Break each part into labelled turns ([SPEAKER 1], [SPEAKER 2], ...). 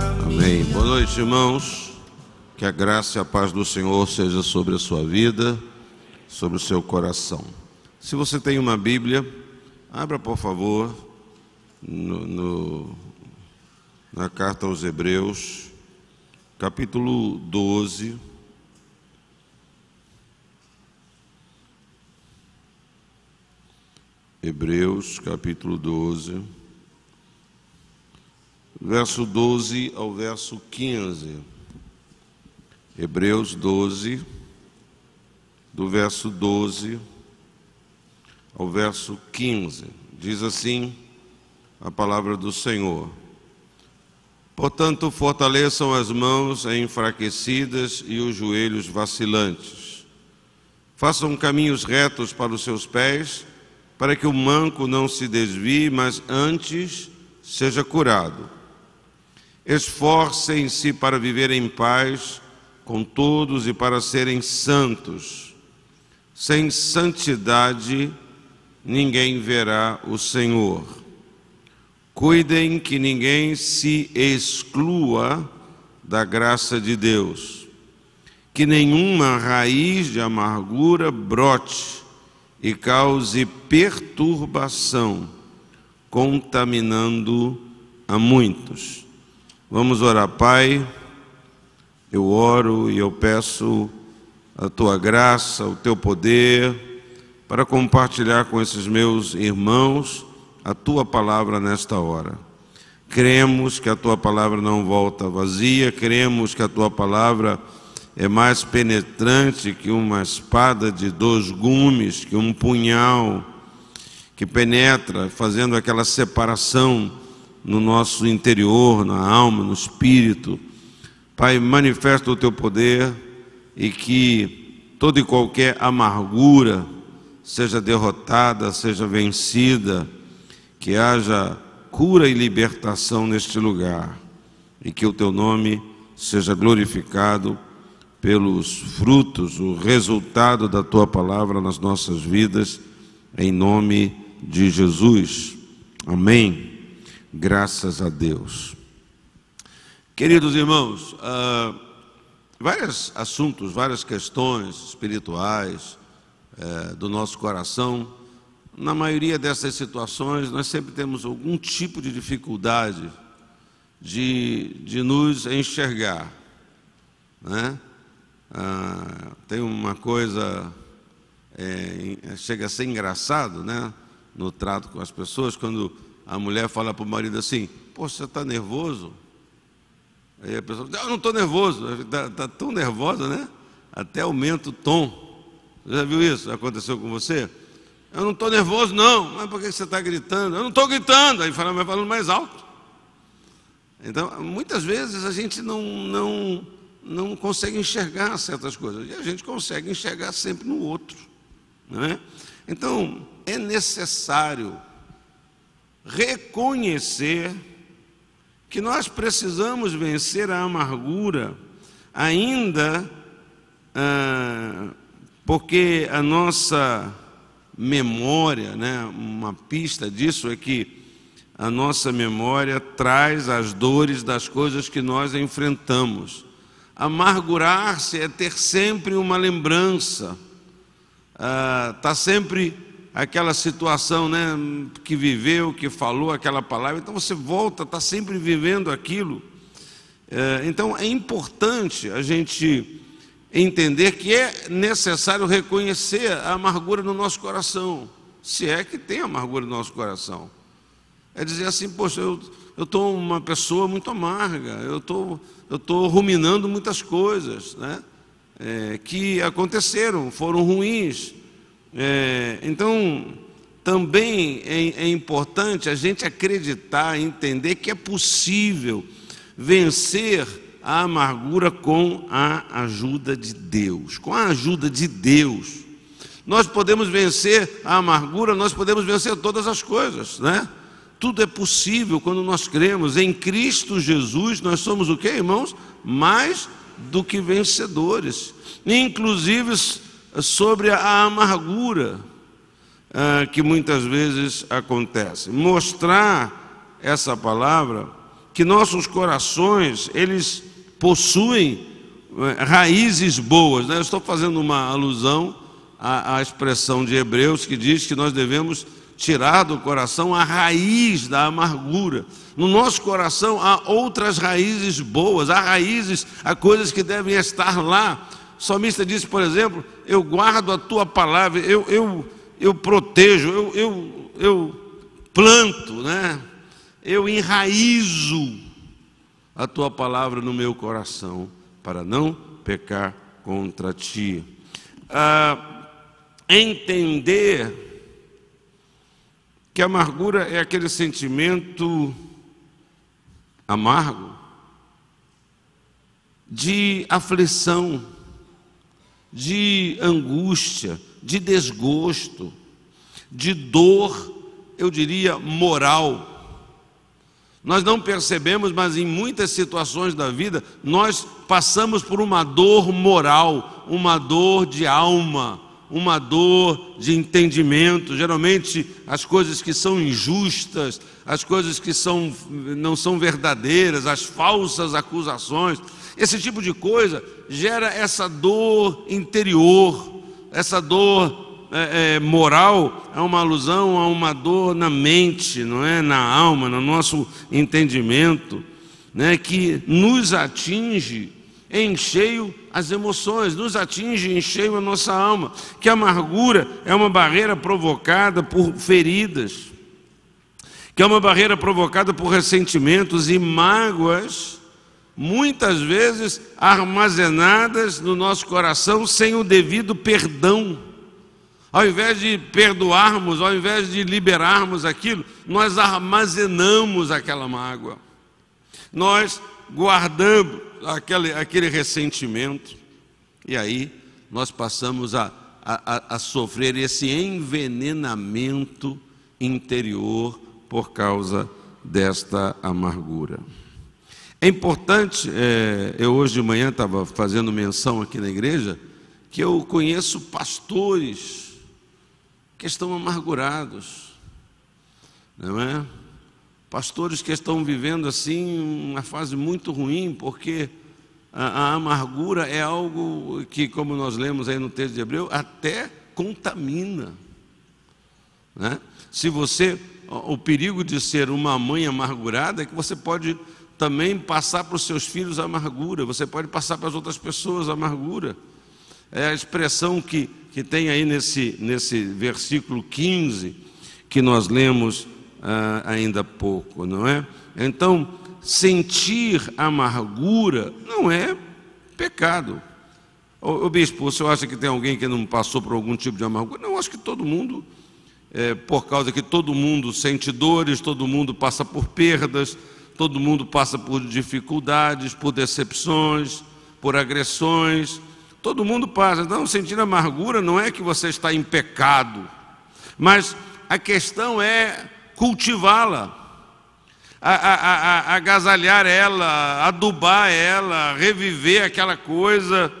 [SPEAKER 1] Amém. Boa noite, irmãos. Que a graça e a paz do Senhor seja sobre a sua vida, sobre o seu coração. Se você tem uma Bíblia, abra por favor no, no, na carta aos Hebreus, capítulo 12. Hebreus capítulo 12 verso 12 ao verso 15. Hebreus 12, do verso 12 ao verso 15. Diz assim a palavra do Senhor. Portanto, fortaleçam as mãos enfraquecidas e os joelhos vacilantes. Façam caminhos retos para os seus pés, para que o manco não se desvie, mas antes seja curado. Esforcem-se para viver em paz com todos e para serem santos. Sem santidade, ninguém verá o Senhor. Cuidem que ninguém se exclua da graça de Deus, que nenhuma raiz de amargura brote e cause perturbação, contaminando a muitos. Vamos orar, Pai. Eu oro e eu peço a tua graça, o teu poder, para compartilhar com esses meus irmãos a tua palavra nesta hora. Cremos que a tua palavra não volta vazia, cremos que a tua palavra é mais penetrante que uma espada de dois gumes, que um punhal que penetra, fazendo aquela separação no nosso interior, na alma, no espírito. Pai, manifesta o teu poder e que toda e qualquer amargura seja derrotada, seja vencida, que haja cura e libertação neste lugar e que o teu nome seja glorificado pelos frutos, o resultado da tua palavra nas nossas vidas, em nome de Jesus. Amém graças a Deus. Queridos irmãos, uh, ah, vários assuntos, várias questões espirituais uh, do nosso coração, na maioria dessas situações, nós sempre temos algum tipo de dificuldade de, de nos enxergar. Né? Uh, tem uma coisa, é, chega a ser engraçado né? no trato com as pessoas, quando a mulher fala para o marido assim: Pô, você está nervoso? Aí a pessoa diz: Eu não estou nervoso. Está tá tão nervosa, né? Até aumenta o tom. Você já viu isso? Aconteceu com você? Eu não estou nervoso, não. Mas por que você está gritando? Eu não estou gritando. Aí fala, mas falando mais alto. Então, muitas vezes a gente não, não, não consegue enxergar certas coisas. E a gente consegue enxergar sempre no outro. Não é? Então, é necessário reconhecer que nós precisamos vencer a amargura, ainda ah, porque a nossa memória, né, uma pista disso é que a nossa memória traz as dores das coisas que nós enfrentamos. Amargurar-se é ter sempre uma lembrança, está ah, tá sempre aquela situação né, que viveu, que falou aquela palavra, então você volta, está sempre vivendo aquilo. É, então é importante a gente entender que é necessário reconhecer a amargura no nosso coração, se é que tem amargura no nosso coração. É dizer assim, poxa, eu estou uma pessoa muito amarga, eu tô, estou ruminando muitas coisas né, é, que aconteceram, foram ruins é, então, também é, é importante a gente acreditar, entender que é possível vencer a amargura com a ajuda de Deus. Com a ajuda de Deus, nós podemos vencer a amargura, nós podemos vencer todas as coisas, né? Tudo é possível quando nós cremos em Cristo Jesus, nós somos o que, irmãos? Mais do que vencedores. Inclusive sobre a amargura ah, que muitas vezes acontece. Mostrar essa palavra que nossos corações, eles possuem eh, raízes boas. Né? Eu estou fazendo uma alusão à, à expressão de Hebreus que diz que nós devemos tirar do coração a raiz da amargura. No nosso coração há outras raízes boas, há raízes, há coisas que devem estar lá. O salmista disse, por exemplo, eu guardo a tua palavra, eu, eu, eu protejo, eu, eu, eu planto, né? eu enraizo a tua palavra no meu coração, para não pecar contra ti. Ah, entender que a amargura é aquele sentimento amargo de aflição de angústia, de desgosto, de dor, eu diria, moral. Nós não percebemos, mas em muitas situações da vida, nós passamos por uma dor moral, uma dor de alma, uma dor de entendimento. Geralmente, as coisas que são injustas, as coisas que são, não são verdadeiras, as falsas acusações, esse tipo de coisa gera essa dor interior, essa dor é, é, moral, é uma alusão a uma dor na mente, não é? Na alma, no nosso entendimento, né? Que nos atinge em cheio as emoções, nos atinge em cheio a nossa alma, que a amargura é uma barreira provocada por feridas, que é uma barreira provocada por ressentimentos e mágoas muitas vezes armazenadas no nosso coração sem o devido perdão. Ao invés de perdoarmos, ao invés de liberarmos aquilo, nós armazenamos aquela mágoa. Nós guardamos aquele, aquele ressentimento. E aí nós passamos a, a, a sofrer esse envenenamento interior por causa desta amargura. É importante, é, eu hoje de manhã estava fazendo menção aqui na igreja, que eu conheço pastores que estão amargurados, não é? Pastores que estão vivendo assim uma fase muito ruim, porque a, a amargura é algo que, como nós lemos aí no texto de Hebreu, até contamina. Né? Se você, o perigo de ser uma mãe amargurada é que você pode também passar para os seus filhos a amargura, você pode passar para as outras pessoas a amargura. É a expressão que, que tem aí nesse, nesse versículo 15 que nós lemos ah, ainda há pouco, não é? Então, sentir amargura não é pecado. Ô, bispo, você acha que tem alguém que não passou por algum tipo de amargura? Não, acho que todo mundo, é, por causa que todo mundo sente dores, todo mundo passa por perdas Todo mundo passa por dificuldades, por decepções, por agressões. Todo mundo passa. Então, sentir amargura não é que você está em pecado, mas a questão é cultivá-la, agasalhar ela, adubar ela, reviver aquela coisa,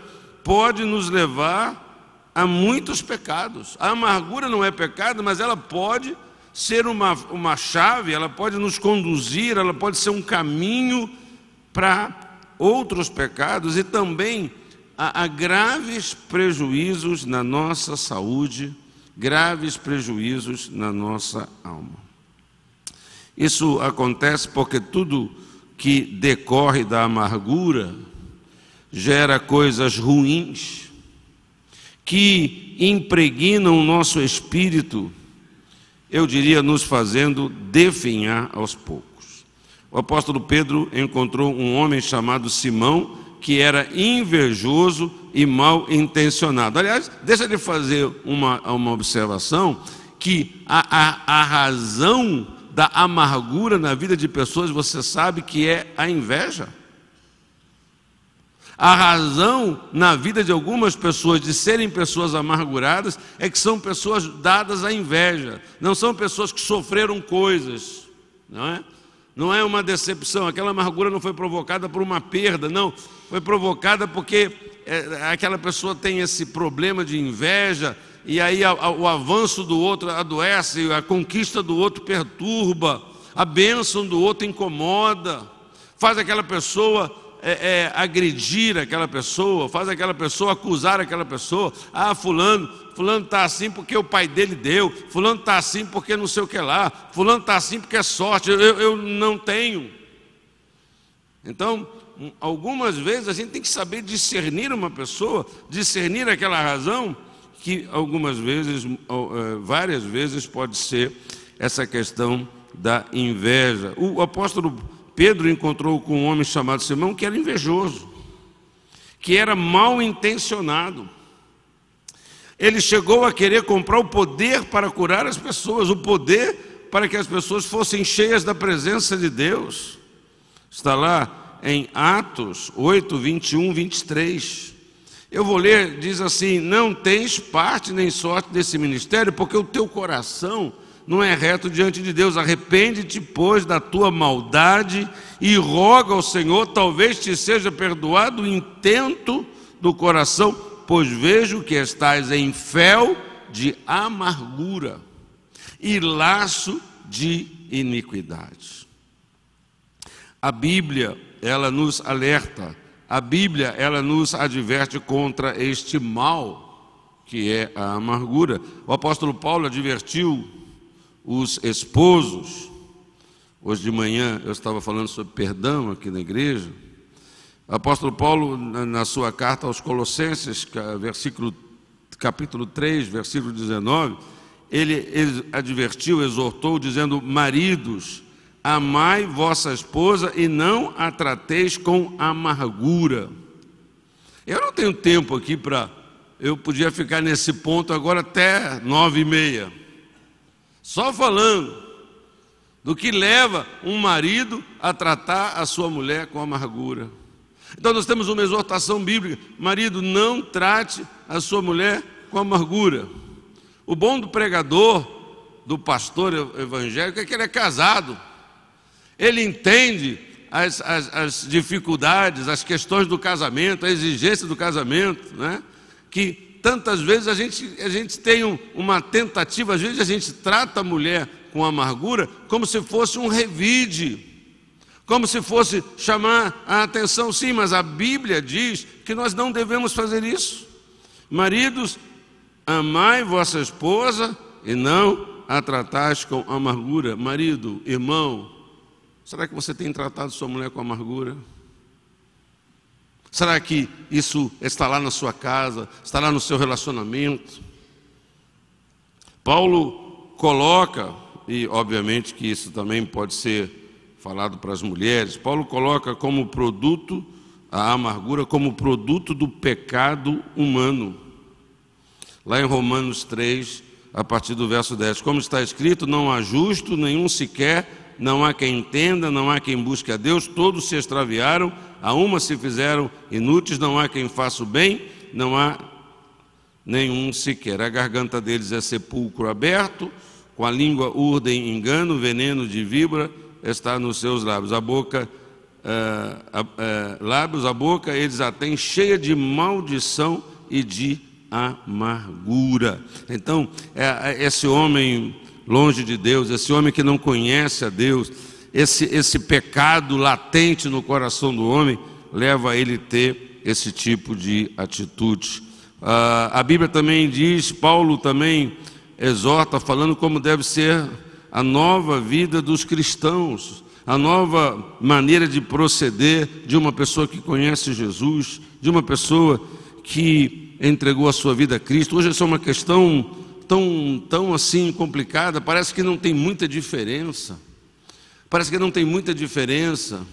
[SPEAKER 1] pode nos levar a muitos pecados. A amargura não é pecado, mas ela pode ser uma, uma chave, ela pode nos conduzir, ela pode ser um caminho para outros pecados e também a, a graves prejuízos na nossa saúde, graves prejuízos na nossa alma. Isso acontece porque tudo que decorre da amargura gera coisas ruins que impregnam o nosso espírito eu diria, nos fazendo definhar aos poucos. O apóstolo Pedro encontrou um homem chamado Simão, que era invejoso e mal intencionado. Aliás, deixa de fazer uma, uma observação que a, a, a razão da amargura na vida de pessoas, você sabe que é a inveja. A razão na vida de algumas pessoas de serem pessoas amarguradas é que são pessoas dadas à inveja, não são pessoas que sofreram coisas, não é? Não é uma decepção, aquela amargura não foi provocada por uma perda, não, foi provocada porque é, aquela pessoa tem esse problema de inveja, e aí o avanço do outro adoece, a conquista do outro perturba, a bênção do outro incomoda, faz aquela pessoa é, é, agredir aquela pessoa, faz aquela pessoa acusar aquela pessoa. Ah, fulano, fulano está assim porque o pai dele deu, fulano está assim porque não sei o que lá, fulano está assim porque é sorte, eu, eu não tenho. Então, algumas vezes a gente tem que saber discernir uma pessoa, discernir aquela razão, que algumas vezes, é, várias vezes pode ser essa questão da inveja. O apóstolo Pedro encontrou com um homem chamado Simão que era invejoso, que era mal intencionado. Ele chegou a querer comprar o poder para curar as pessoas, o poder para que as pessoas fossem cheias da presença de Deus. Está lá em Atos 8, 21, 23. Eu vou ler, diz assim: Não tens parte nem sorte desse ministério, porque o teu coração não é reto diante de Deus. Arrepende-te, pois, da tua maldade e roga ao Senhor, talvez te seja perdoado o intento do coração, pois vejo que estás em fel de amargura e laço de iniquidade. A Bíblia, ela nos alerta, a Bíblia, ela nos adverte contra este mal que é a amargura. O apóstolo Paulo advertiu os esposos. Hoje de manhã eu estava falando sobre perdão aqui na igreja. O apóstolo Paulo, na sua carta aos Colossenses, versículo, capítulo 3, versículo 19, ele advertiu, exortou, dizendo: Maridos, amai vossa esposa e não a trateis com amargura. Eu não tenho tempo aqui para. Eu podia ficar nesse ponto agora até nove e meia só falando do que leva um marido a tratar a sua mulher com amargura. Então nós temos uma exortação bíblica: marido, não trate a sua mulher com amargura. O bom do pregador, do pastor evangélico, é que ele é casado. Ele entende as, as, as dificuldades, as questões do casamento, a exigência do casamento, né? que tantas vezes a gente, a gente tem um, uma tentativa, às vezes a gente trata a mulher com amargura como se fosse um revide, como se fosse chamar a atenção. Sim, mas a Bíblia diz que nós não devemos fazer isso. Maridos, amai vossa esposa e não a tratais com amargura. Marido, irmão, será que você tem tratado sua mulher com amargura? Será que isso está lá na sua casa, está lá no seu relacionamento? Paulo coloca, e obviamente que isso também pode ser falado para as mulheres, Paulo coloca como produto a amargura, como produto do pecado humano. Lá em Romanos 3, a partir do verso 10, como está escrito, não há justo nenhum sequer, não há quem entenda, não há quem busque a Deus, todos se extraviaram a uma se fizeram inúteis, não há quem faça o bem, não há nenhum sequer. A garganta deles é sepulcro aberto, com a língua urdem engano, veneno de víbora está nos seus lábios. A boca, eh, eh, lábios, a boca, eles a têm cheia de maldição e de amargura. Então, é, é esse homem longe de Deus, esse homem que não conhece a Deus, esse, esse pecado latente no coração do homem leva a ele ter esse tipo de atitude. Ah, a Bíblia também diz, Paulo também exorta, falando como deve ser a nova vida dos cristãos, a nova maneira de proceder de uma pessoa que conhece Jesus, de uma pessoa que entregou a sua vida a Cristo. Hoje essa é uma questão tão, tão assim complicada, parece que não tem muita diferença. Parece que não tem muita diferença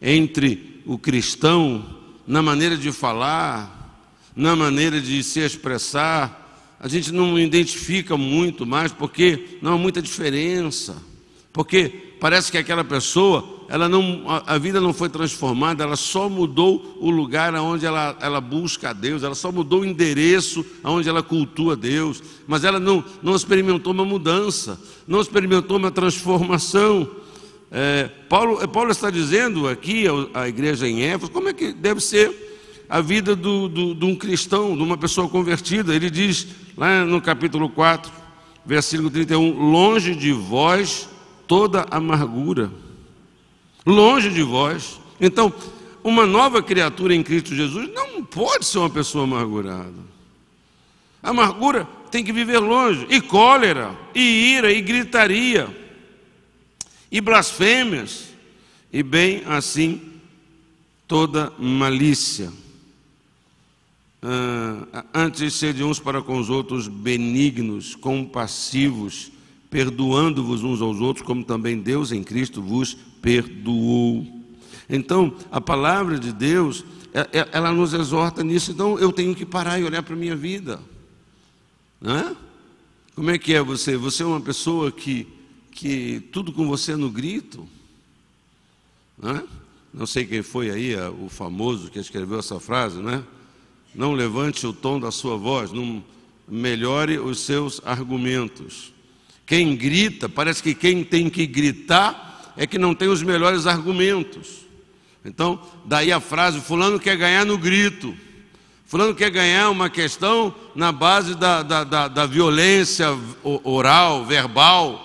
[SPEAKER 1] entre o cristão na maneira de falar, na maneira de se expressar. A gente não identifica muito mais porque não há muita diferença. Porque parece que aquela pessoa, ela não, a vida não foi transformada, ela só mudou o lugar aonde ela, ela busca a Deus, ela só mudou o endereço aonde ela cultua Deus, mas ela não, não experimentou uma mudança, não experimentou uma transformação é, Paulo, é, Paulo, está dizendo aqui à igreja em Éfeso como é que deve ser a vida do, do, de um cristão, de uma pessoa convertida. Ele diz lá no capítulo 4, versículo 31, longe de vós toda amargura. Longe de vós. Então, uma nova criatura em Cristo Jesus não pode ser uma pessoa amargurada. Amargura tem que viver longe, e cólera, e ira, e gritaria e blasfêmias, e bem assim toda malícia. Ah, antes sede uns para com os outros benignos, compassivos, perdoando-vos uns aos outros, como também Deus em Cristo vos perdoou. Então, a palavra de Deus, é, é, ela nos exorta nisso. Então, eu tenho que parar e olhar para a minha vida. Como é que é você? Você é uma pessoa que que tudo com você no grito. Né? Não sei quem foi aí a, o famoso que escreveu essa frase, né? Não levante o tom da sua voz, não melhore os seus argumentos. Quem grita, parece que quem tem que gritar é que não tem os melhores argumentos. Então, daí a frase: Fulano quer ganhar no grito. Fulano quer ganhar uma questão na base da, da, da, da violência oral, verbal.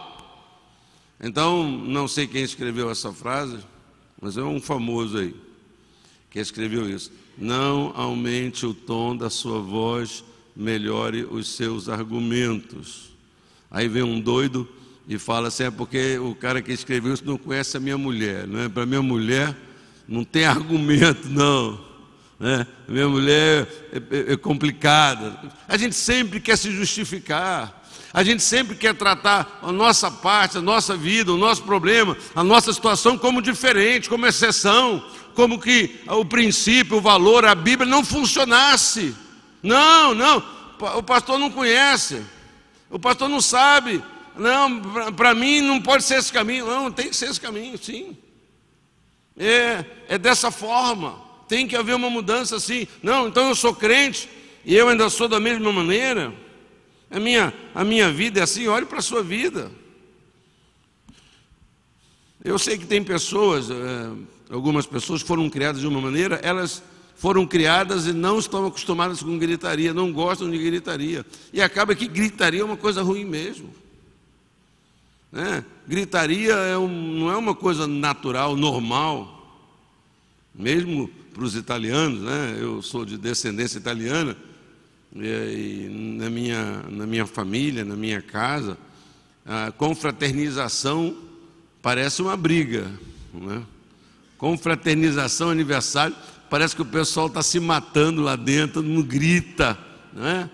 [SPEAKER 1] Então, não sei quem escreveu essa frase, mas é um famoso aí que escreveu isso. Não aumente o tom da sua voz, melhore os seus argumentos. Aí vem um doido e fala assim: é porque o cara que escreveu isso não conhece a minha mulher, não é? Para minha mulher não tem argumento, não. Né? Minha mulher é, é, é complicada. A gente sempre quer se justificar. A gente sempre quer tratar a nossa parte, a nossa vida, o nosso problema, a nossa situação como diferente, como exceção, como que o princípio, o valor, a Bíblia não funcionasse. Não, não, o pastor não conhece, o pastor não sabe. Não, para mim não pode ser esse caminho. Não, tem que ser esse caminho, sim. É, é dessa forma. Tem que haver uma mudança assim. Não, então eu sou crente e eu ainda sou da mesma maneira. A minha, a minha vida é assim, olhe para a sua vida. Eu sei que tem pessoas, eh, algumas pessoas foram criadas de uma maneira, elas foram criadas e não estão acostumadas com gritaria, não gostam de gritaria. E acaba que gritaria é uma coisa ruim mesmo. Né? Gritaria é um, não é uma coisa natural, normal. Mesmo para os italianos, né? eu sou de descendência italiana, e, na, minha, na minha família, na minha casa, a confraternização parece uma briga. Né? Confraternização, aniversário, parece que o pessoal está se matando lá dentro, não grita. Né?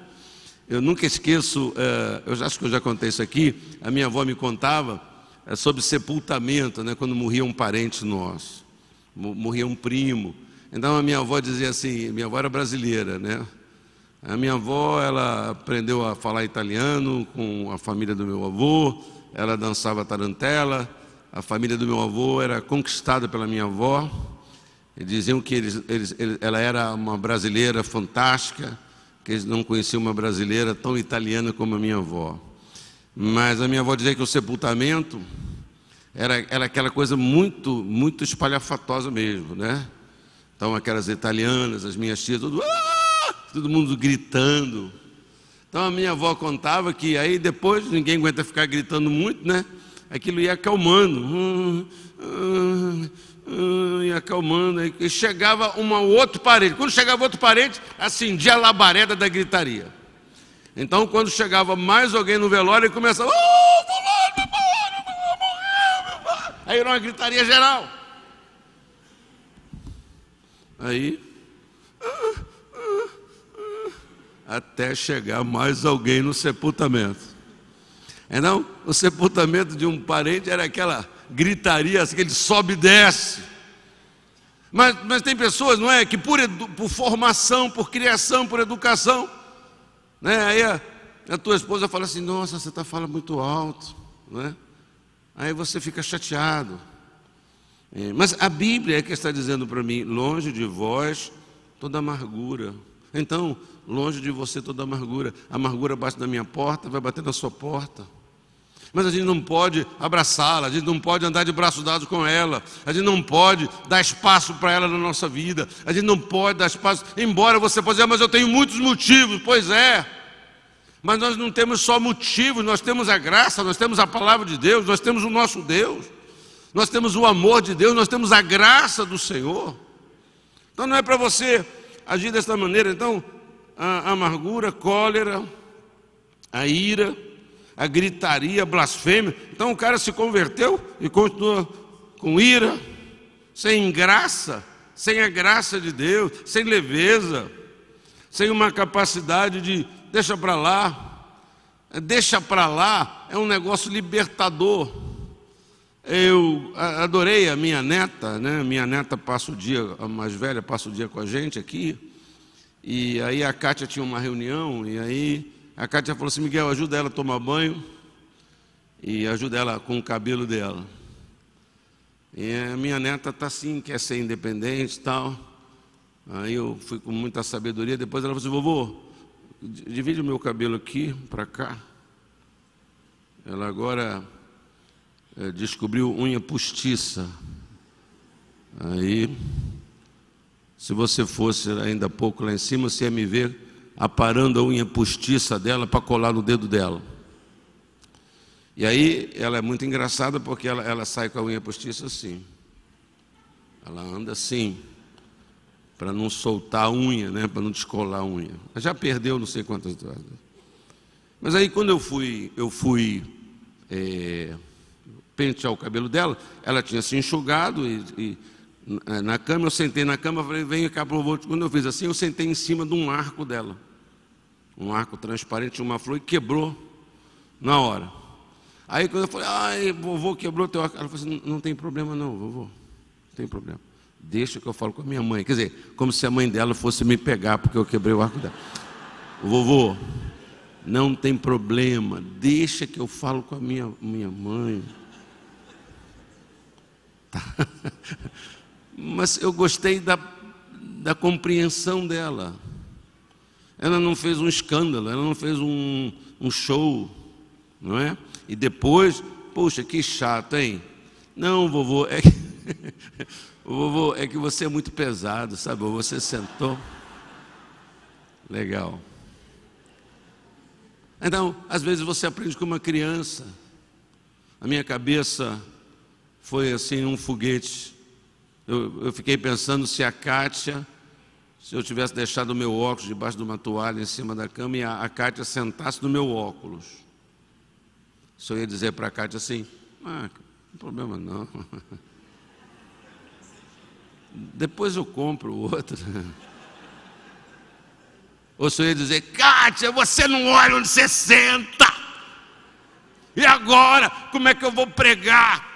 [SPEAKER 1] Eu nunca esqueço, eh, eu já, acho que eu já contei isso aqui, a minha avó me contava eh, sobre sepultamento, né, quando morria um parente nosso, morria um primo. Então a minha avó dizia assim, minha avó era brasileira, né? A minha avó, ela aprendeu a falar italiano com a família do meu avô, ela dançava tarantela, a família do meu avô era conquistada pela minha avó, diziam que eles, eles, ela era uma brasileira fantástica, que eles não conheciam uma brasileira tão italiana como a minha avó. Mas a minha avó dizia que o sepultamento era, era aquela coisa muito, muito espalhafatosa mesmo, né? Então, aquelas italianas, as minhas tias, tudo. Ah! todo mundo gritando. Então a minha avó contava que aí depois ninguém aguenta ficar gritando muito, né? Aquilo ia acalmando, hum, hum, hum, ia acalmando. E chegava um outro parente Quando chegava outro parente acendia a labareda da gritaria. Então quando chegava mais alguém no velório, ele começava, oh, fulano, meu pai, meu pai, meu Aí era uma gritaria geral. Aí, ah, até chegar mais alguém no sepultamento. É não, o sepultamento de um parente era aquela gritaria, aquele assim, sobe e desce. Mas, mas tem pessoas, não é, que por, por formação, por criação, por educação, né? aí a, a tua esposa fala assim, nossa, você está falando muito alto, não é? Aí você fica chateado. É, mas a Bíblia é que está dizendo para mim, longe de vós toda amargura, então, longe de você toda amargura. A amargura bate na minha porta, vai bater na sua porta. Mas a gente não pode abraçá-la, a gente não pode andar de braços dados com ela, a gente não pode dar espaço para ela na nossa vida, a gente não pode dar espaço, embora você possa dizer, ah, mas eu tenho muitos motivos, pois é. Mas nós não temos só motivos, nós temos a graça, nós temos a palavra de Deus, nós temos o nosso Deus, nós temos o amor de Deus, nós temos a graça do Senhor. Então não é para você agir dessa maneira, então a amargura, a cólera, a ira, a gritaria, a blasfêmia. Então o cara se converteu e continua com ira, sem graça, sem a graça de Deus, sem leveza, sem uma capacidade de deixa para lá. Deixa para lá é um negócio libertador. Eu adorei a minha neta, né? Minha neta passa o dia, a mais velha passa o dia com a gente aqui. E aí a Kátia tinha uma reunião, e aí a Kátia falou assim: Miguel, ajuda ela a tomar banho e ajuda ela com o cabelo dela. E a minha neta está assim, quer ser independente e tal. Aí eu fui com muita sabedoria. Depois ela falou assim: vovô, divide o meu cabelo aqui para cá. Ela agora é, descobriu unha postiça. Aí, se você fosse ainda pouco lá em cima, você ia me ver aparando a unha postiça dela para colar no dedo dela. E aí ela é muito engraçada porque ela, ela sai com a unha postiça assim. Ela anda assim, para não soltar a unha, né? para não descolar a unha. Ela já perdeu não sei quantas vezes. Mas aí quando eu fui, eu fui é, pentear o cabelo dela, ela tinha se enxugado e, e é, na cama, eu sentei na cama, falei, vem cá, vou quando eu fiz assim, eu sentei em cima de um arco dela, um arco transparente, uma flor, e quebrou na hora. Aí quando eu falei, ai, vovô, quebrou teu arco, ela falou assim, não tem problema não, vovô, não tem problema. Deixa que eu falo com a minha mãe, quer dizer, como se a mãe dela fosse me pegar porque eu quebrei o arco dela. Vovô, não tem problema, deixa que eu falo com a minha, minha mãe. Tá? Mas eu gostei da, da compreensão dela. Ela não fez um escândalo, ela não fez um, um show, não é? E depois, poxa, que chato, hein? Não, vovô, é que, vovô, é que você é muito pesado, sabe? Você sentou. Legal. Então, às vezes você aprende com uma criança. A minha cabeça foi assim um foguete. Eu, eu fiquei pensando se a Kátia, se eu tivesse deixado o meu óculos debaixo de uma toalha em cima da cama e a, a Kátia sentasse no meu óculos. Se eu ia dizer para a Kátia assim, ah, não problema não. Depois eu compro outro. Ou se eu ia dizer, Kátia, você não olha onde você senta. E agora, como é que eu vou pregar?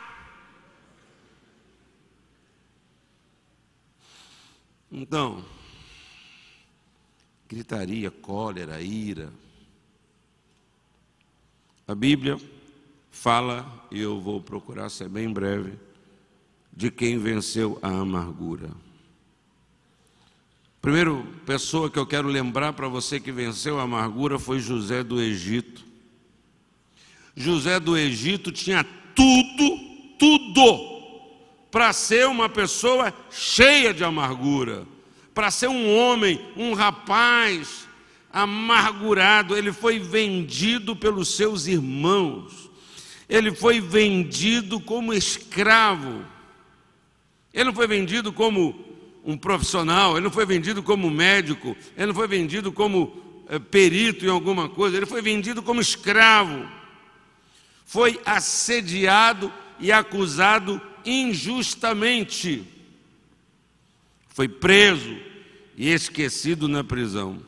[SPEAKER 1] Então, gritaria, cólera, ira. A Bíblia fala, e eu vou procurar ser bem breve, de quem venceu a amargura. Primeiro pessoa que eu quero lembrar para você que venceu a amargura foi José do Egito. José do Egito tinha tudo, tudo para ser uma pessoa cheia de amargura, para ser um homem, um rapaz amargurado. Ele foi vendido pelos seus irmãos, ele foi vendido como escravo, ele não foi vendido como um profissional, ele não foi vendido como médico, ele não foi vendido como é, perito em alguma coisa, ele foi vendido como escravo. Foi assediado e acusado injustamente. Foi preso e esquecido na prisão.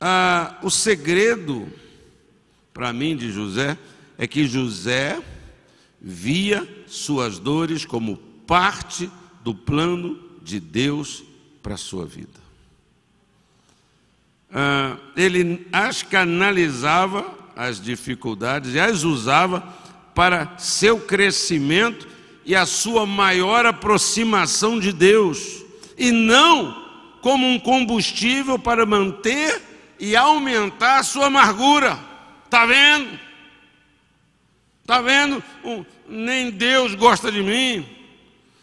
[SPEAKER 1] Ah, o segredo, para mim, de José, é que José via suas dores como parte do plano de Deus para a sua vida. Ah, ele as canalizava, as dificuldades, e as usava para seu crescimento e a sua maior aproximação de Deus, e não como um combustível para manter e aumentar a sua amargura. Está vendo? Está vendo? Nem Deus gosta de mim.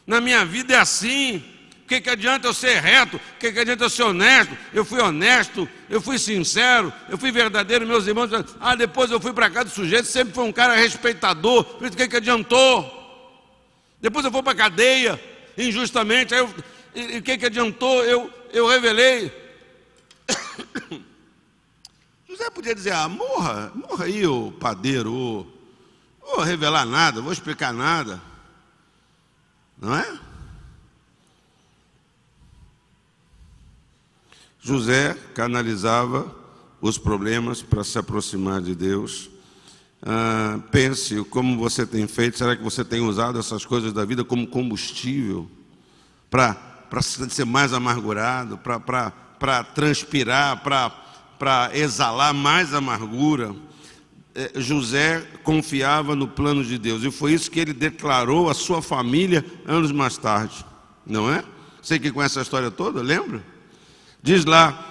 [SPEAKER 1] Na minha vida é assim que, que adianta eu ser reto? O que, que adianta eu ser honesto? Eu fui honesto, eu fui sincero, eu fui verdadeiro, meus irmãos. Ah, depois eu fui para casa do sujeito, sempre foi um cara respeitador, por isso que, que adiantou? Depois eu fui para a cadeia, injustamente, aí o que, que adiantou? Eu, eu revelei. José podia dizer, ah, morra, morra aí, o padeiro, ô, vou revelar nada, vou explicar nada. Não é? José canalizava os problemas para se aproximar de Deus. Ah, pense como você tem feito, será que você tem usado essas coisas da vida como combustível para ser mais amargurado, para transpirar, para exalar mais amargura? É, José confiava no plano de Deus e foi isso que ele declarou à sua família anos mais tarde, não é? Você que conhece a história toda, lembra? Diz lá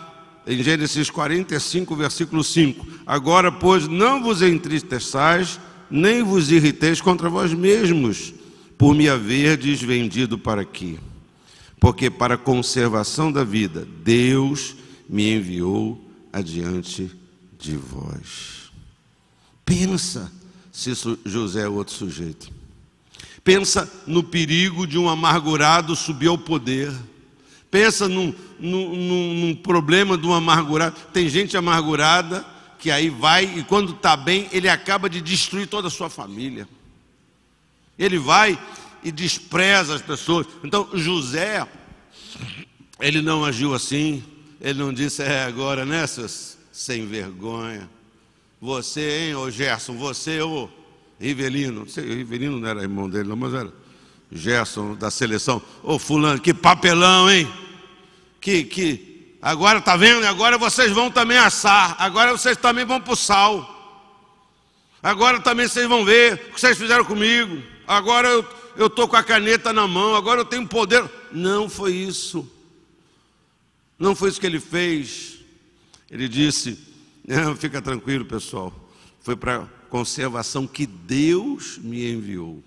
[SPEAKER 1] em Gênesis 45, versículo 5: Agora, pois, não vos entristeçais, nem vos irriteis contra vós mesmos, por me haverdes vendido para aqui. Porque para a conservação da vida, Deus me enviou adiante de vós. Pensa se José é outro sujeito. Pensa no perigo de um amargurado subir ao poder Pensa num, num, num problema de uma amargurado. Tem gente amargurada que aí vai e quando está bem, ele acaba de destruir toda a sua família. Ele vai e despreza as pessoas. Então, José, ele não agiu assim. Ele não disse, é agora, né, seus sem vergonha. Você, hein, ô Gerson, você, ô Rivelino. Não sei, o Rivelino não era irmão dele, não, mas era. Gerson da seleção. Ô fulano, que papelão, hein? Que, que. Agora tá vendo? Agora vocês vão também assar. Agora vocês também vão pro sal. Agora também vocês vão ver o que vocês fizeram comigo. Agora eu eu tô com a caneta na mão. Agora eu tenho poder. Não foi isso. Não foi isso que ele fez. Ele disse: "Fica tranquilo, pessoal. Foi para conservação que Deus me enviou."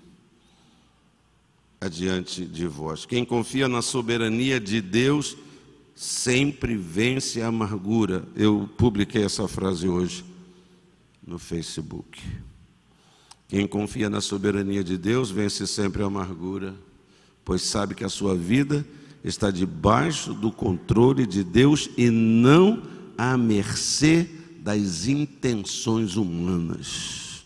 [SPEAKER 1] adiante de vós. Quem confia na soberania de Deus sempre vence a amargura. Eu publiquei essa frase hoje no Facebook. Quem confia na soberania de Deus vence sempre a amargura, pois sabe que a sua vida está debaixo do controle de Deus e não à mercê das intenções humanas.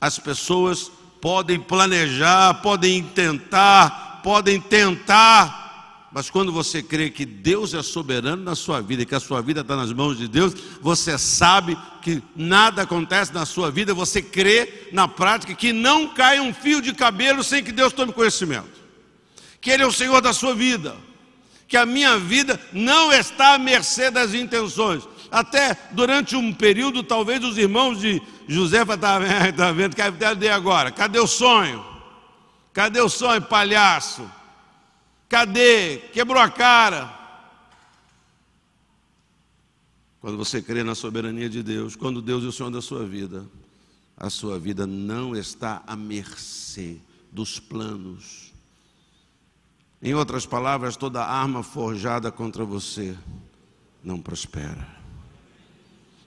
[SPEAKER 1] As pessoas podem planejar, podem tentar, podem tentar, mas quando você crê que Deus é soberano na sua vida, que a sua vida está nas mãos de Deus, você sabe que nada acontece na sua vida, você crê na prática que não cai um fio de cabelo sem que Deus tome conhecimento, que Ele é o Senhor da sua vida, que a minha vida não está à mercê das intenções. Até durante um período, talvez os irmãos de Josefa estavam tá vendo que tá cadê agora? Cadê o sonho? Cadê o sonho, palhaço? Cadê? Quebrou a cara. Quando você crê na soberania de Deus, quando Deus é o Senhor da sua vida, a sua vida não está à mercê dos planos em outras palavras, toda arma forjada contra você não prospera.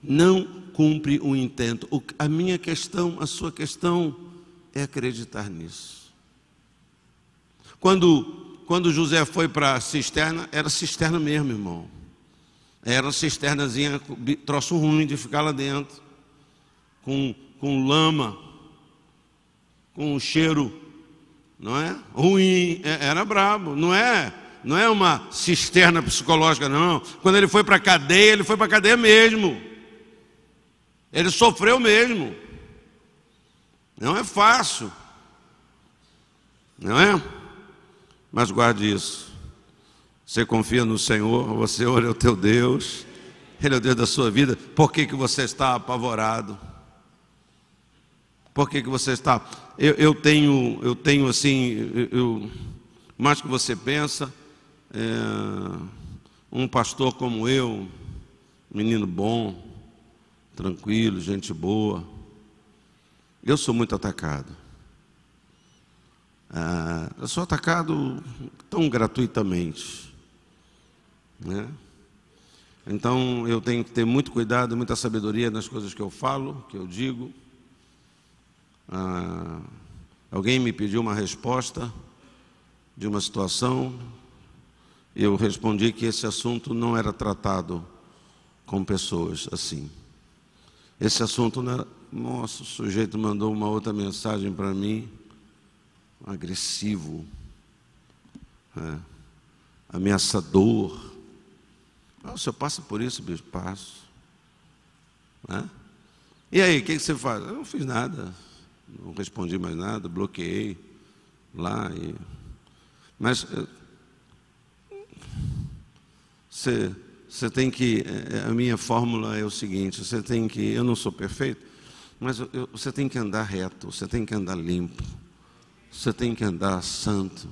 [SPEAKER 1] Não cumpre o intento. a minha questão, a sua questão é acreditar nisso. Quando, quando José foi para a cisterna, era cisterna mesmo, irmão. Era cisternazinha, troço ruim de ficar lá dentro, com, com lama, com um cheiro não é? Ruim, é, era brabo, não é? Não é uma cisterna psicológica, não. Quando ele foi para a cadeia, ele foi para a cadeia mesmo. Ele sofreu mesmo. Não é fácil, não é? Mas guarde isso. Você confia no Senhor, você ora o teu Deus, Ele é o Deus da sua vida. Por que, que você está apavorado? Por que, que você está? Eu, eu tenho, eu tenho assim, eu, eu, mais que você pensa, é, um pastor como eu, menino bom, tranquilo, gente boa, eu sou muito atacado. Ah, eu sou atacado tão gratuitamente. Né? Então eu tenho que ter muito cuidado, muita sabedoria nas coisas que eu falo, que eu digo. Ah, alguém me pediu uma resposta de uma situação, eu respondi que esse assunto não era tratado com pessoas assim. Esse assunto não né, era. Nossa, o sujeito mandou uma outra mensagem para mim, agressivo, é, ameaçador. Ah, o senhor passa por isso, bicho? Passo. É? E aí, o que, que você faz? Eu não fiz nada não respondi mais nada, bloqueei lá. E... Mas você, eh, você tem que. Eh, a minha fórmula é o seguinte: você tem que. Eu não sou perfeito, mas eu, você tem que andar reto, você tem que andar limpo, você tem que andar santo,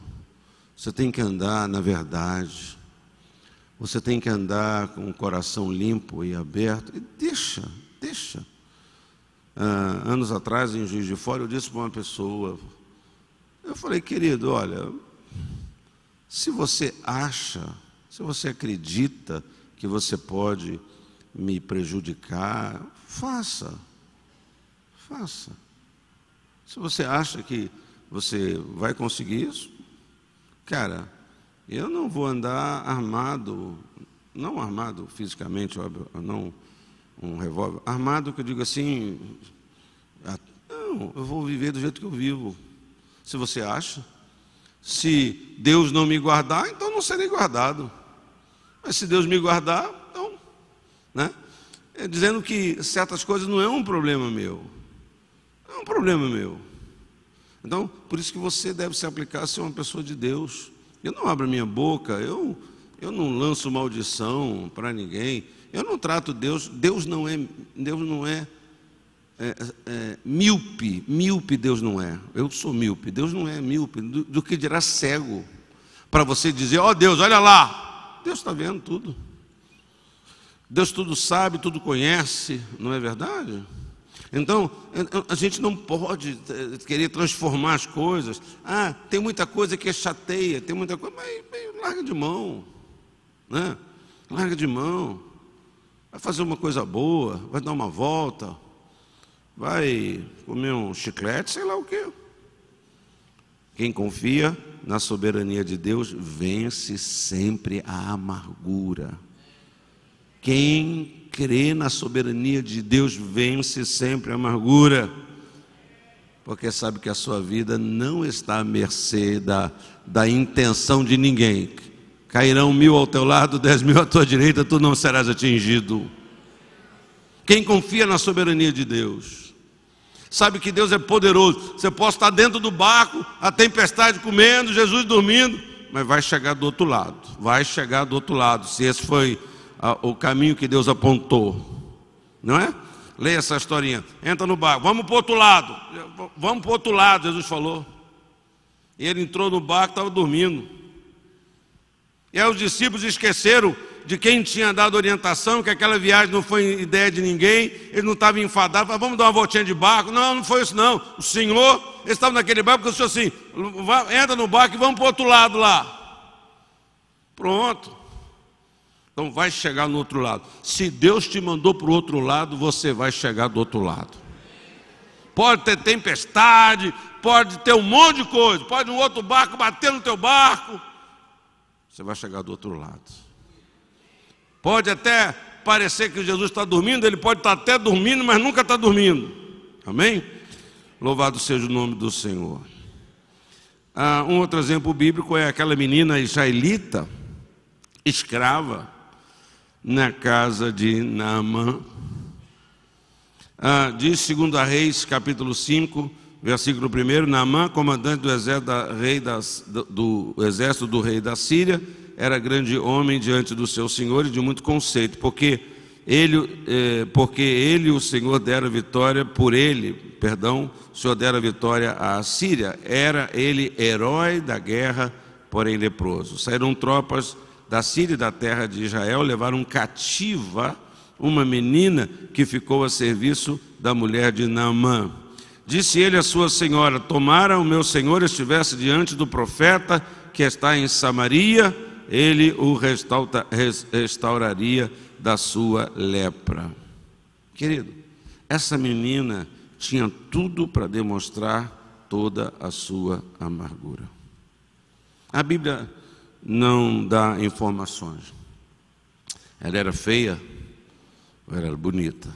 [SPEAKER 1] você tem que andar na verdade. Você tem que andar com o coração limpo e aberto. E deixa, deixa ah, anos atrás, em Juiz de Fora, eu disse para uma pessoa: eu falei, querido, olha, se você acha, se você acredita que você pode me prejudicar, faça. Faça. Se você acha que você vai conseguir isso, cara, eu não vou andar armado, não armado fisicamente, óbvio, não um revólver. Armado, que eu digo assim, ah, não, eu vou viver do jeito que eu vivo. Se você acha. Se Deus não me guardar, então não serei guardado. Mas se Deus me guardar, então. Né? É dizendo que certas coisas não é um problema meu. Não é um problema meu. Então, por isso que você deve se aplicar a ser uma pessoa de Deus. Eu não abro a minha boca, eu, eu não lanço maldição para ninguém. Eu não trato Deus, Deus não é, Deus não é, é, é míope, míope Deus não é. Eu sou míope, Deus não é míope, do, do que dirá cego. Para você dizer, ó oh, Deus, olha lá, Deus está vendo tudo. Deus tudo sabe, tudo conhece, não é verdade? Então, a gente não pode eh, querer transformar as coisas. Ah, tem muita coisa que é chateia, tem muita coisa, mas, mas larga de mão, né? Larga de mão vai fazer uma coisa boa, vai dar uma volta, vai comer um chiclete, sei lá o quê. Quem confia na soberania de Deus vence sempre a amargura. Quem crê na soberania de Deus vence sempre a amargura, porque sabe que a sua vida não está à mercê da, da intenção de ninguém. Cairão mil ao teu lado, dez mil à tua direita, tu não serás atingido. Quem confia na soberania de Deus, sabe que Deus é poderoso. Você pode estar dentro do barco, a tempestade comendo, Jesus dormindo, mas vai chegar do outro lado. Vai chegar do outro lado, se esse foi a, ah, o caminho que Deus apontou. Não é? Leia essa historinha. Entra no barco, vamos para o outro lado. Vamos para o outro lado, Jesus falou. E ele entrou no barco, estava dormindo. E aí os discípulos esqueceram de quem tinha dado orientação, que aquela viagem não foi ideia de ninguém, ele não estava enfadado, falava, vamos dar uma voltinha de barco. Não, não foi isso não. O senhor, eles estavam naquele barco, porque o senhor assim, entra no barco e vamos para o outro lado lá. Pronto. Então vai chegar no outro lado. Se Deus te mandou para o outro lado, você vai chegar do outro lado. Pode ter tempestade, pode ter um monte de coisa, pode um outro barco bater no teu barco você vai chegar do outro lado. Pode até parecer que Jesus está dormindo, ele pode estar tá até dormindo, mas nunca está dormindo. Amém? Louvado seja o nome do Senhor. Ah, um outro exemplo bíblico é aquela menina israelita, escrava, na casa de Naamã. Ah, diz, 2 Reis, capítulo 5, Versículo 1: Naamã, comandante do exército, da, rei das, do, do exército do rei da Síria, era grande homem diante do seu senhor e de muito conceito, porque ele, eh, porque ele o Senhor dera vitória por ele, perdão, o Senhor dera vitória à Síria. Era ele herói da guerra, porém leproso. Saíram tropas da Síria e da terra de Israel, levaram cativa uma menina que ficou a serviço da mulher de Naamã. Disse ele à sua senhora: Tomara o meu senhor estivesse diante do profeta que está em Samaria, ele o restaura, restauraria da sua lepra. Querido, essa menina tinha tudo para demonstrar toda a sua amargura. A Bíblia não dá informações. Ela era feia ou era bonita?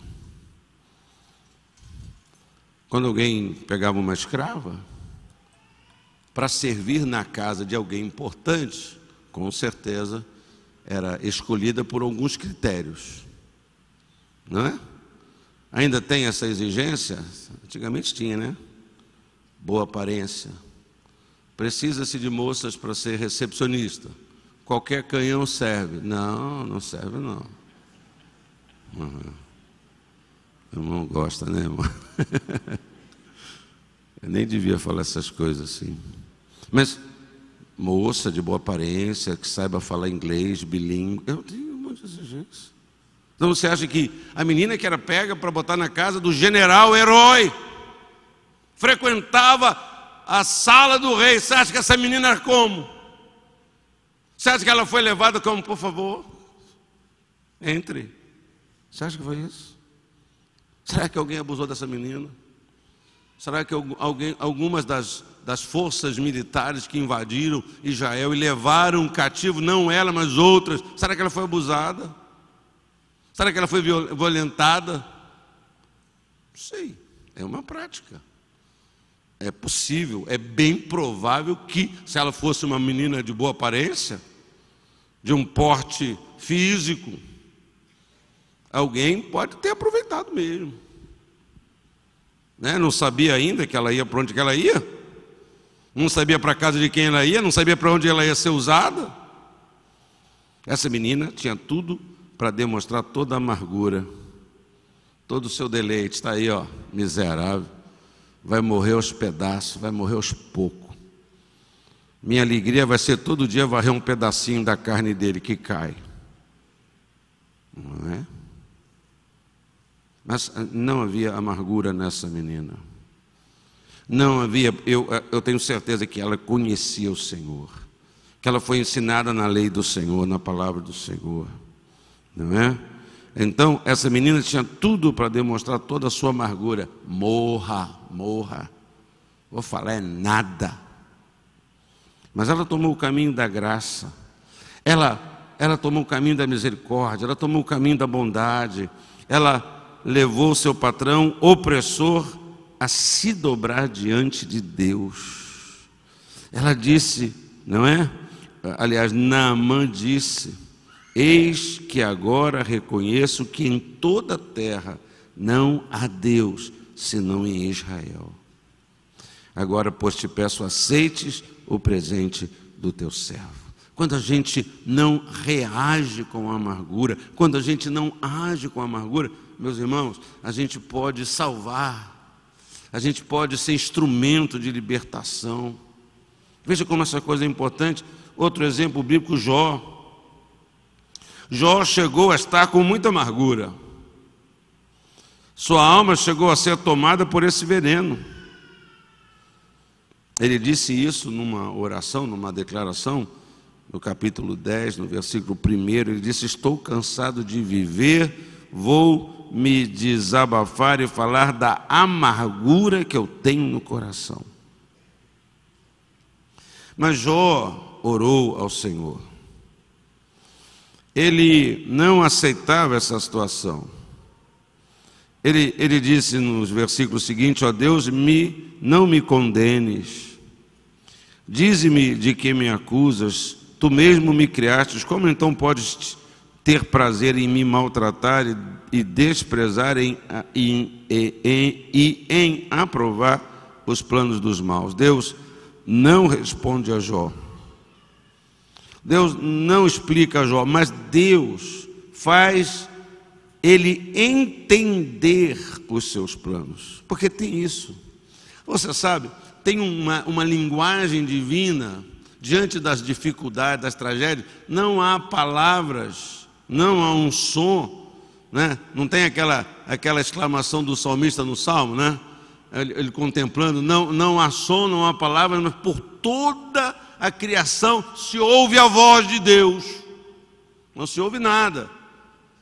[SPEAKER 1] Quando alguém pegava uma escrava, para servir na casa de alguém importante, com certeza era escolhida por alguns critérios. Não é? Ainda tem essa exigência? Antigamente tinha, né? Boa aparência. Precisa-se de moças para ser recepcionista. Qualquer canhão serve. Não, não serve não. Uhum. O irmão gosta, né, irmão? Eu nem devia falar essas coisas assim. Mas moça de boa aparência, que saiba falar inglês, bilíngue. Eu tenho um monte de exigência. Então você acha que a menina que era pega para botar na casa do general herói frequentava a sala do rei. Você acha que essa menina era como? Você acha que ela foi levada como, por favor, entre? Você acha que foi isso? Será que alguém abusou dessa menina? Será que alguém, algumas das, das forças militares que invadiram Israel e levaram cativo, não ela, mas outras, será que ela foi abusada? Será que ela foi violentada? Não sei, é uma prática. É possível, é bem provável que, se ela fosse uma menina de boa aparência, de um porte físico, Alguém pode ter aproveitado mesmo. Né? Não sabia ainda que ela ia para onde que ela ia. Não sabia para casa de quem ela ia, não sabia para onde ela ia ser usada. Essa menina tinha tudo para demonstrar toda a amargura, todo o seu deleite. Está aí, ó, miserável. Vai morrer aos pedaços, vai morrer aos poucos. Minha alegria vai ser todo dia varrer um pedacinho da carne dele que cai. Não é? Mas ah, não havia amargura nessa menina. Não havia, eu, ah, eu tenho certeza que ela conhecia o Senhor, que ela foi ensinada na lei do Senhor, na palavra do Senhor, não é? Então, essa menina tinha tudo para demonstrar toda a sua amargura. Morra, morra. Vou falar é nada. Mas ela tomou o caminho da graça. Ela ela tomou o caminho da misericórdia, ela tomou o caminho da bondade. Ela levou seu patrão opressor a se dobrar diante de Deus. Ela disse, não é? Aliás, Naamã disse: Eis que agora reconheço que em toda a terra não há Deus senão em Israel. Agora, pois, te peço, aceites o presente do teu servo quando a gente não reage com amargura, quando a gente não age com amargura, meus irmãos, a gente pode salvar, a gente pode ser instrumento de libertação. Veja como essa coisa é importante. Outro exemplo bíblico, Jó. Jó chegou a estar com muita amargura. Sua alma chegou a ser tomada por esse veneno. Ele disse isso numa oração, numa declaração, no capítulo 10, no versículo 1. Ele disse: Estou cansado de viver vou me desabafar e falar da amargura que eu tenho no coração. Mas Jó orou ao Senhor. Ele não aceitava essa situação. Ele, ele disse nos versículos seguintes: Ó Deus, me, não me condenes. Dize-me de que me acusas, tu mesmo me criaste, como então podes ter prazer em me maltratar e, e desprezar em, em, em, e em aprovar os planos dos maus. Deus não responde a Jó. Deus não explica a Jó, mas Deus faz ele entender os seus planos, porque tem isso. Você sabe, tem uma, uma linguagem divina diante das dificuldades, das tragédias, não há palavras não há um som, né? não tem aquela, aquela exclamação do salmista no salmo, né? ele, ele contemplando: não, não há som, não há palavra, mas por toda a criação se ouve a voz de Deus, não se ouve nada,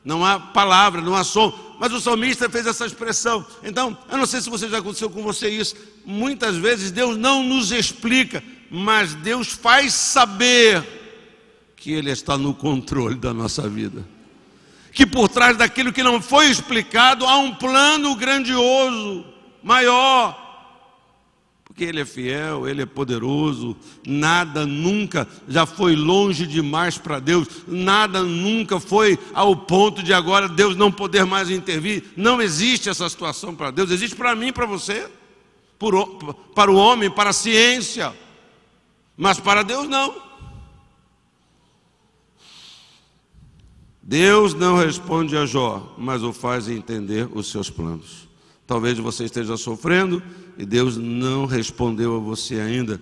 [SPEAKER 1] não há palavra, não há som, mas o salmista fez essa expressão. Então, eu não sei se você já aconteceu com você isso. Muitas vezes Deus não nos explica, mas Deus faz saber que Ele está no controle da nossa vida. Que por trás daquilo que não foi explicado há um plano grandioso, maior. Porque Ele é fiel, Ele é poderoso, nada nunca já foi longe demais para Deus, nada nunca foi ao ponto de agora Deus não poder mais intervir. Não existe essa situação para Deus, existe para mim, para você, para o homem, para a ciência, mas para Deus não. Deus não responde a Jó, mas o faz entender os seus planos. Talvez você esteja sofrendo e Deus não respondeu a você ainda,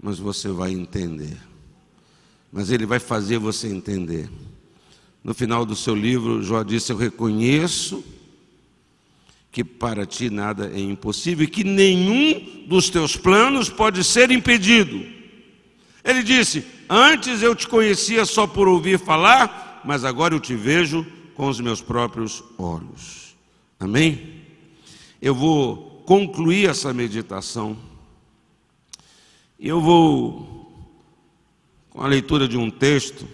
[SPEAKER 1] mas você vai entender. Mas Ele vai fazer você entender. No final do seu livro, Jó disse: Eu reconheço que para ti nada é impossível e que nenhum dos teus planos pode ser impedido. Ele disse: Antes eu te conhecia só por ouvir falar mas agora eu te vejo com os meus próprios olhos. Amém? Eu vou concluir essa meditação. Eu vou com a leitura de um texto.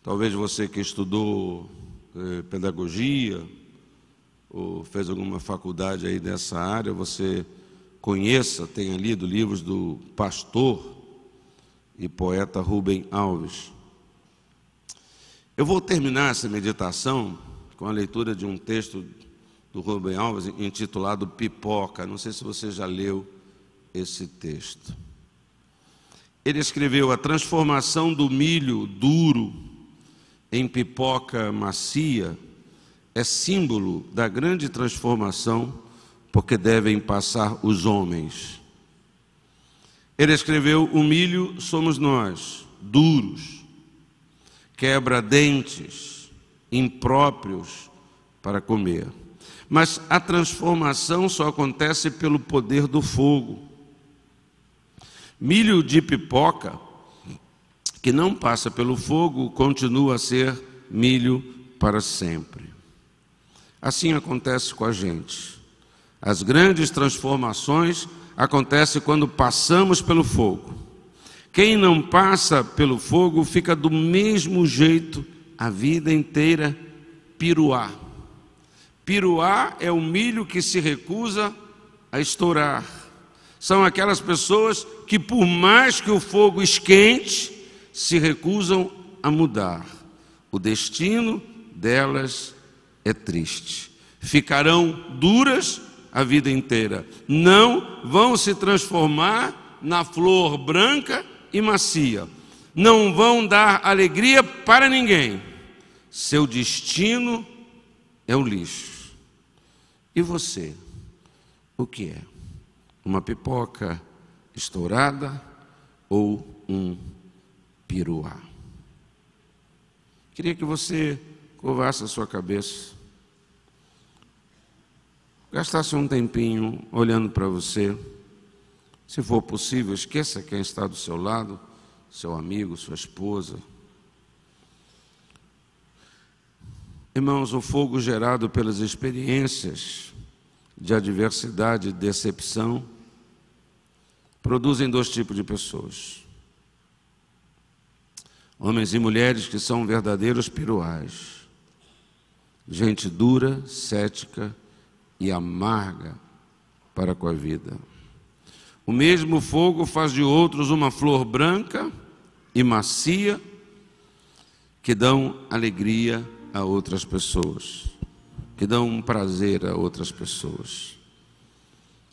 [SPEAKER 1] Talvez você que estudou eh, pedagogia ou fez alguma faculdade aí dessa área, você conheça, tenha lido livros do pastor e poeta Rubem Alves. Eu vou terminar essa meditação com a leitura de um texto do Rubem Alves intitulado Pipoca. Não sei se você já leu esse texto. Ele escreveu a transformação do milho duro em pipoca macia é símbolo da grande transformação por que devem passar os homens. Ele escreveu: O milho somos nós, duros quebra dentes impróprios para comer. Mas a transformação só acontece pelo poder do fogo. Milho de pipoca, que não passa pelo fogo, continua a ser milho para sempre. Assim acontece com a gente. As grandes transformações acontecem quando passamos pelo fogo. Quem não passa pelo fogo fica do mesmo jeito a vida inteira piruá. Piruá é o milho que se recusa a estourar. São aquelas pessoas que, por mais que o fogo esquente, se recusam a mudar. O destino delas é triste. Ficarão duras a vida inteira. Não vão se transformar na flor branca e macia. Não vão dar alegria para ninguém. Seu destino é o lixo. E você, o que é? Uma pipoca estourada ou um piruá? Queria que você curvasse a sua cabeça, gastasse um tempinho olhando para você. Se for possível, esqueça quem está do seu lado, seu amigo, sua esposa. Irmãos, o fogo gerado pelas experiências de adversidade e decepção produzem dois tipos de pessoas: homens e mulheres que são verdadeiros piruais, gente dura, cética e amarga para com a vida. O mesmo fogo faz de outros uma flor branca e macia que dão alegria a outras pessoas, que dão um prazer a outras pessoas.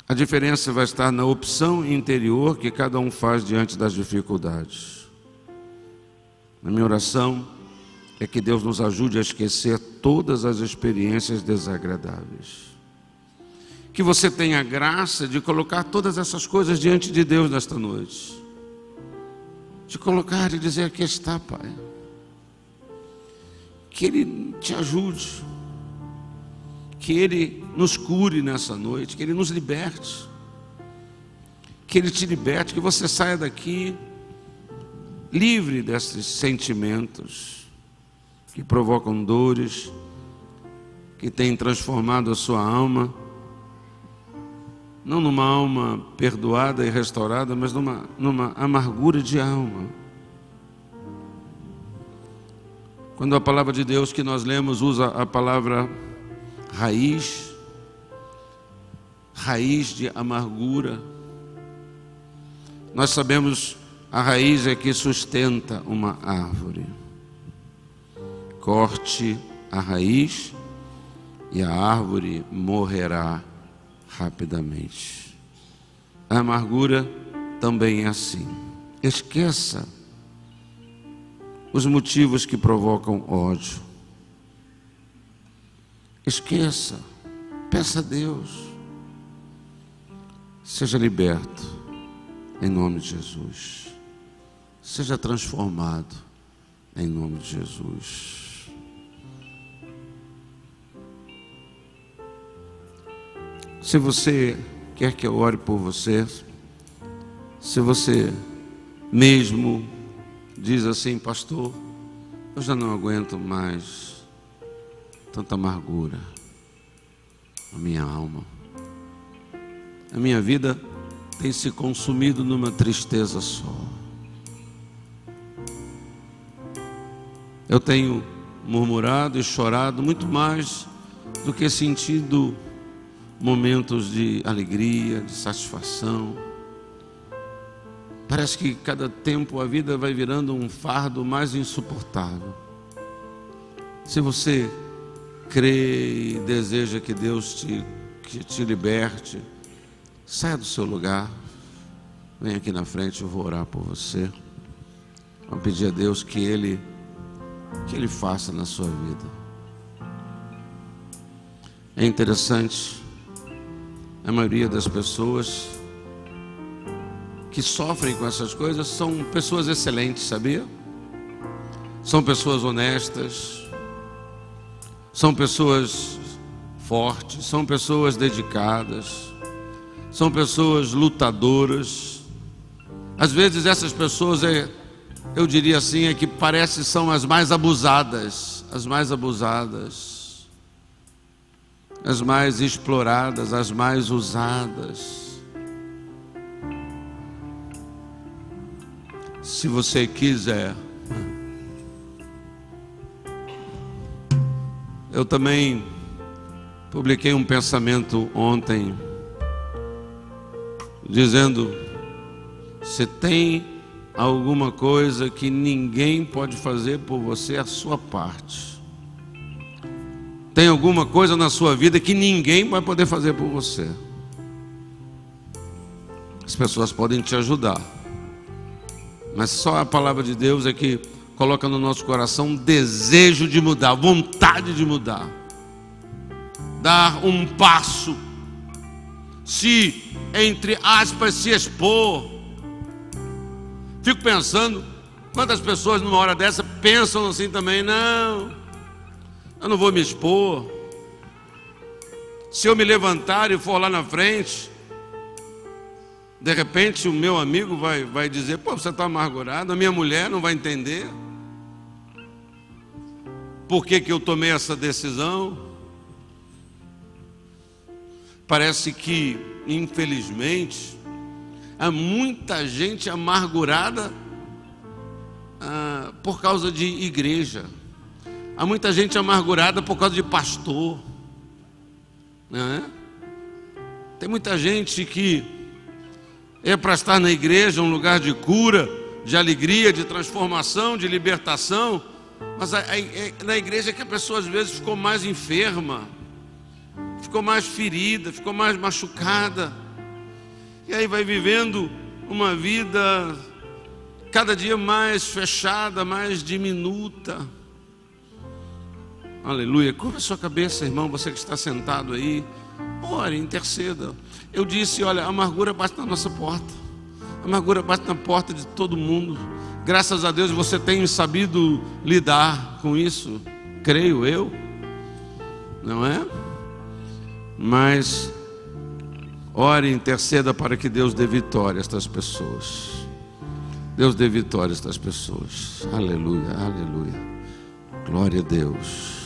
[SPEAKER 1] A diferença vai estar na opção interior que cada um faz diante das dificuldades. Na minha oração é que Deus nos ajude a esquecer todas as experiências desagradáveis que você tenha a graça de colocar todas essas coisas diante de Deus nesta noite. De colocar e dizer: aqui está, Pai. Que Ele te ajude, que Ele nos cure nessa noite, que Ele nos liberte, que Ele te liberte, que você saia daqui livre desses sentimentos que provocam dores, que têm transformado a sua alma não numa alma perdoada e restaurada, mas numa, numa amargura de alma. Quando a palavra de Deus que nós lemos usa a palavra raiz, raiz de amargura, nós sabemos a raiz é que sustenta uma árvore. Corte a raiz e a árvore morrerá rapidamente. A amargura também é assim. Esqueça os motivos que provocam ódio. Esqueça. Peça a Deus. Seja liberto em nome de Jesus. Seja transformado em nome de Jesus. Se você quer que eu ore por você, se você mesmo diz assim, pastor, eu já não aguento mais tanta amargura na minha alma. A minha vida tem se consumido numa tristeza só. Eu tenho murmurado e chorado muito mais do que sentido momentos de alegria, de satisfação. Parece que cada tempo a vida vai virando um fardo mais insuportável. Se você crê e deseja que Deus te, que te liberte, saia do seu lugar, vem aqui na frente, eu vou orar por você. Vou pedir a Deus que Ele, que Ele faça na sua vida. É interessante a maioria das pessoas que sofrem com essas coisas são pessoas excelentes, sabia? São pessoas honestas, são pessoas fortes, são pessoas dedicadas, são pessoas lutadoras. Às vezes essas pessoas, é, eu diria assim, é que parece são as mais abusadas, as mais abusadas as mais exploradas, as mais usadas. Se você quiser, eu também publiquei um pensamento ontem, dizendo: se tem alguma coisa que ninguém pode fazer por você, a sua parte tem alguma coisa na sua vida que ninguém vai poder fazer por você. As pessoas podem te ajudar, mas só a palavra de Deus é que coloca no nosso coração um desejo de mudar, vontade de mudar, dar um passo, se, entre aspas, se expor. Fico pensando, quantas pessoas numa hora dessa pensam assim também, não eu não vou me expor. Se eu me levantar e for lá na frente, de repente o meu amigo vai, vai dizer: pô, você está amargurado, a minha mulher não vai entender. Por que, que eu tomei essa decisão? Parece que, infelizmente, há muita gente amargurada ah, por causa de igreja. Há muita gente amargurada por causa de pastor. Né? Tem muita gente que é para estar na igreja, um lugar de cura, de alegria, de transformação, de libertação, mas é na igreja é que a pessoa às vezes ficou mais enferma, ficou mais ferida, ficou mais machucada, e aí vai vivendo uma vida cada dia mais fechada, mais diminuta Aleluia. Curva sua cabeça, irmão, você que está sentado aí. Ore, interceda. Eu disse: olha, a amargura bate na nossa porta. A amargura bate na porta de todo mundo. Graças a Deus você tem sabido lidar com isso, creio eu, não é? Mas ore, interceda para que Deus dê vitória a estas pessoas. Deus dê vitória a estas pessoas. Aleluia, aleluia. Glória a Deus.